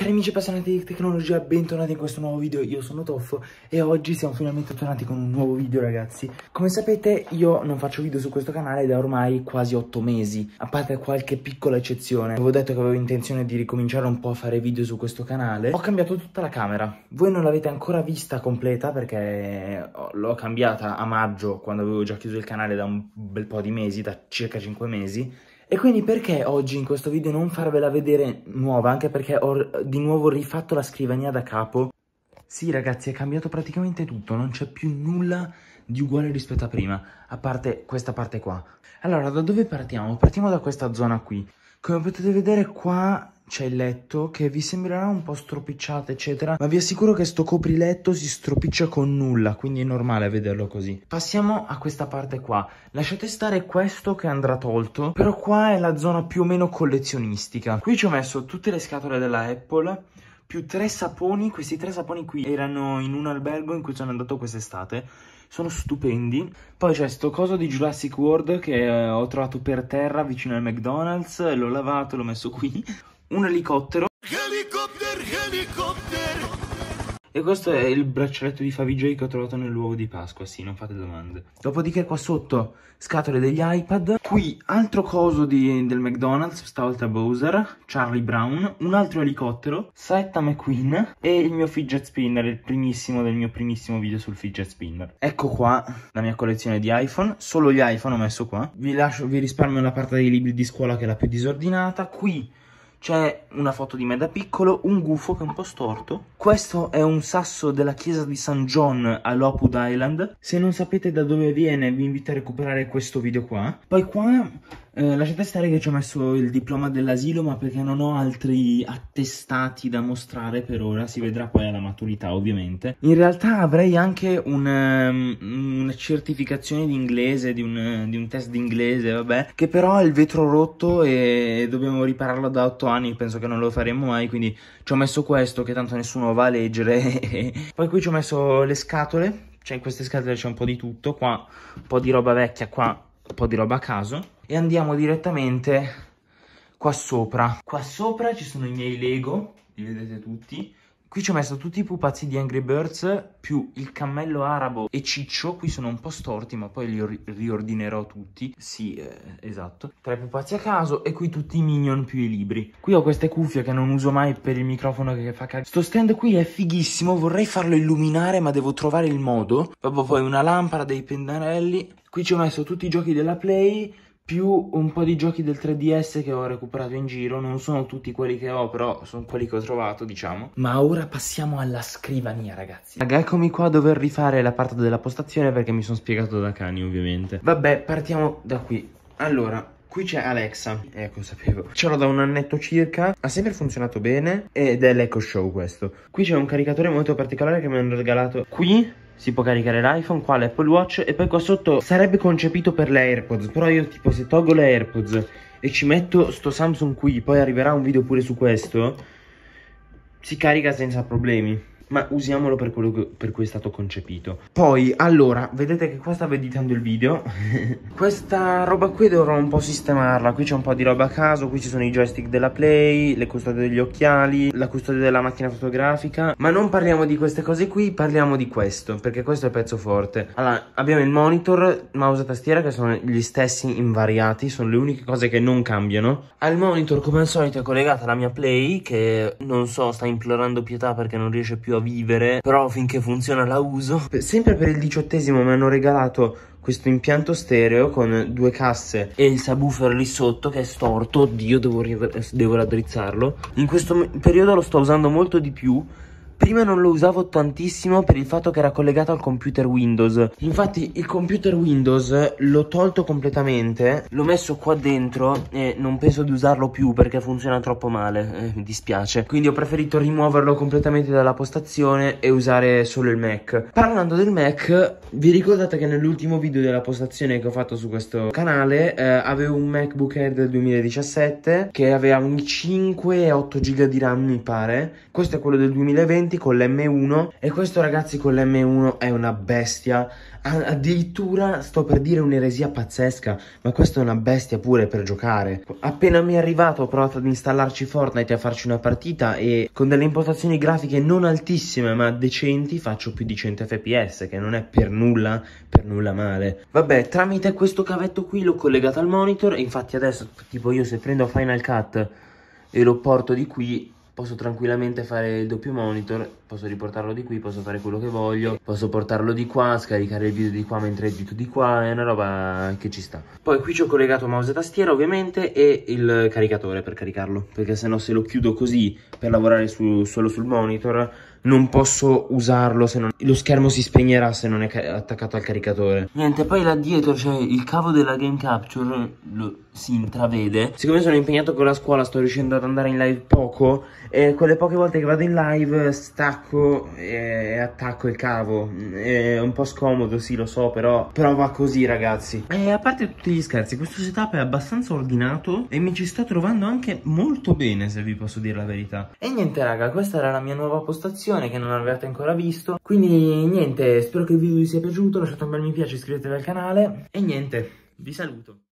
Cari amici appassionati di tecnologia, bentornati in questo nuovo video, io sono Toffo e oggi siamo finalmente tornati con un nuovo video ragazzi. Come sapete io non faccio video su questo canale da ormai quasi 8 mesi, a parte qualche piccola eccezione. Avevo detto che avevo intenzione di ricominciare un po' a fare video su questo canale. Ho cambiato tutta la camera, voi non l'avete ancora vista completa perché oh, l'ho cambiata a maggio quando avevo già chiuso il canale da un bel po' di mesi, da circa 5 mesi e quindi perché oggi in questo video non farvela vedere nuova, anche perché ho di nuovo rifatto la scrivania da capo? Sì ragazzi, è cambiato praticamente tutto, non c'è più nulla di uguale rispetto a prima, a parte questa parte qua. Allora, da dove partiamo? Partiamo da questa zona qui. Come potete vedere qua c'è il letto che vi sembrerà un po' stropicciato eccetera ma vi assicuro che sto copriletto si stropiccia con nulla quindi è normale vederlo così passiamo a questa parte qua lasciate stare questo che andrà tolto però qua è la zona più o meno collezionistica qui ci ho messo tutte le scatole della Apple più tre saponi questi tre saponi qui erano in un albergo in cui sono andato quest'estate sono stupendi. Poi c'è sto coso di Jurassic World che eh, ho trovato per terra vicino al McDonald's, l'ho lavato, l'ho messo qui un elicottero. Helicopter, helicopter! E questo è il braccialetto di Favij che ho trovato nel luogo di Pasqua, sì, non fate domande. Dopodiché qua sotto, scatole degli iPad. Qui, altro coso di, del McDonald's, stavolta Bowser, Charlie Brown, un altro elicottero, Saetta McQueen e il mio fidget spinner, il primissimo del mio primissimo video sul fidget spinner. Ecco qua la mia collezione di iPhone, solo gli iPhone ho messo qua. Vi, lascio, vi risparmio la parte dei libri di scuola che è la più disordinata. Qui c'è una foto di me da piccolo, un gufo che è un po' storto. Questo è un sasso della chiesa di St. John all'Opud Island. Se non sapete da dove viene, vi invito a recuperare questo video qua. Poi qua eh, lasciate stare che ci ho messo il diploma dell'asilo, ma perché non ho altri attestati da mostrare per ora, si vedrà poi alla maturità ovviamente. In realtà avrei anche un, um, ehm, una certificazione di inglese, di un, di un test di inglese, vabbè, che però ha il vetro rotto e dobbiamo ripararlo da 8 anni, penso che non lo faremo mai, quindi ci ho messo questo che tanto nessuno va a leggere. poi qui ci ho messo le scatole, cioè in queste scatole c'è un po' di tutto, qua un po' di roba vecchia, qua un po' di roba a caso e andiamo direttamente qua sopra. Qua sopra ci sono i miei Lego, li vedete tutti, Qui ci ho messo tutti i pupazzi di Angry Birds più il cammello arabo e ciccio. Qui sono un po' storti, ma poi li riordinerò tutti. Sì, eh, esatto. Tre pupazzi a caso e qui tutti i minion più i libri. Qui ho queste cuffie che non uso mai per il microfono che fa cagare. Sto stand qui è fighissimo, vorrei farlo illuminare, ma devo trovare il modo. Proprio poi una lampada, dei pendarelli. Qui ci ho messo tutti i giochi della Play più un po' di giochi del 3DS che ho recuperato in giro, non sono tutti quelli che ho, però sono quelli che ho trovato, diciamo. Ma ora passiamo alla scrivania, ragazzi. Raga, eccomi qua a dover rifare la parte della postazione perché mi sono spiegato da cani, ovviamente. Vabbè, partiamo da qui. Allora, Qui c'è Alexa, ecco sapevo, ce l'ho da un annetto circa, ha sempre funzionato bene ed è l'Echo Show questo. Qui c'è un caricatore molto particolare che mi hanno regalato qui si può caricare l'iPhone qua l'Apple Watch e poi qua sotto sarebbe concepito per le AirPods però io tipo se tolgo le AirPods e ci metto sto Samsung qui poi arriverà un video pure su questo si carica senza problemi ma usiamolo per quello che, per cui è stato concepito. Poi, allora, vedete che qua stavo editando il video. Questa roba qui dovrò un po' sistemarla. Qui c'è un po' di roba a caso, qui ci sono i joystick della Play, le custodie degli occhiali, la custodia della macchina fotografica. Ma non parliamo di queste cose qui, parliamo di questo, perché questo è il pezzo forte. Allora, abbiamo il monitor, mouse e tastiera che sono gli stessi invariati, sono le uniche cose che non cambiano. Al monitor, come al solito, è collegata la mia Play, che non so, sta implorando pietà perché non riesce più a farlo vivere, però finché funziona la uso. Sempre per il diciottesimo mi hanno regalato questo impianto stereo con due casse e il subwoofer lì sotto che è storto, oddio devo, devo raddrizzarlo. In questo periodo lo sto usando molto di più Prima non lo usavo tantissimo per il fatto che era collegato al computer Windows. Infatti il computer Windows l'ho tolto completamente, l'ho messo qua dentro e non penso di usarlo più perché funziona troppo male, eh, mi dispiace. Quindi ho preferito rimuoverlo completamente dalla postazione e usare solo il Mac. Parlando del Mac, vi ricordate che nell'ultimo video della postazione che ho fatto su questo canale eh, avevo un MacBook Air del 2017 che aveva un 5 e 8 GB di RAM mi pare. Questo è quello del 2020 con l'M1 e questo ragazzi con l'M1 è una bestia, addirittura sto per dire un'eresia pazzesca, ma questa è una bestia pure per giocare. Appena mi è arrivato ho provato ad installarci Fortnite e a farci una partita e con delle impostazioni grafiche non altissime ma decenti faccio più di 100 fps che non è per nulla, per nulla male. Vabbè, tramite questo cavetto qui l'ho collegato al monitor e infatti adesso tipo io se prendo Final Cut e lo porto di qui posso tranquillamente fare il doppio monitor, posso riportarlo di qui, posso fare quello che voglio, posso portarlo di qua, scaricare il video di qua mentre edito di qua, è una roba che ci sta. Poi qui ci ho collegato mouse e tastiera ovviamente e il caricatore per caricarlo, perché sennò se lo chiudo così per lavorare su, solo sul monitor non posso usarlo se non... Lo schermo si spegnerà se non è attaccato al caricatore. Niente, poi là dietro c'è il cavo della game capture, lo, si intravede. Siccome sono impegnato con la scuola, sto riuscendo ad andare in live poco, e quelle poche volte che vado in live stacco e attacco il cavo. È un po' scomodo, sì, lo so, però, però va così, ragazzi. E a parte tutti gli scherzi, questo setup è abbastanza ordinato e mi ci sto trovando anche molto bene, se vi posso dire la verità. E niente, raga, questa era la mia nuova postazione recensione che non avete ancora visto. Quindi niente, spero che il video vi sia piaciuto, lasciate un bel mi piace, iscrivetevi al canale e niente, vi saluto.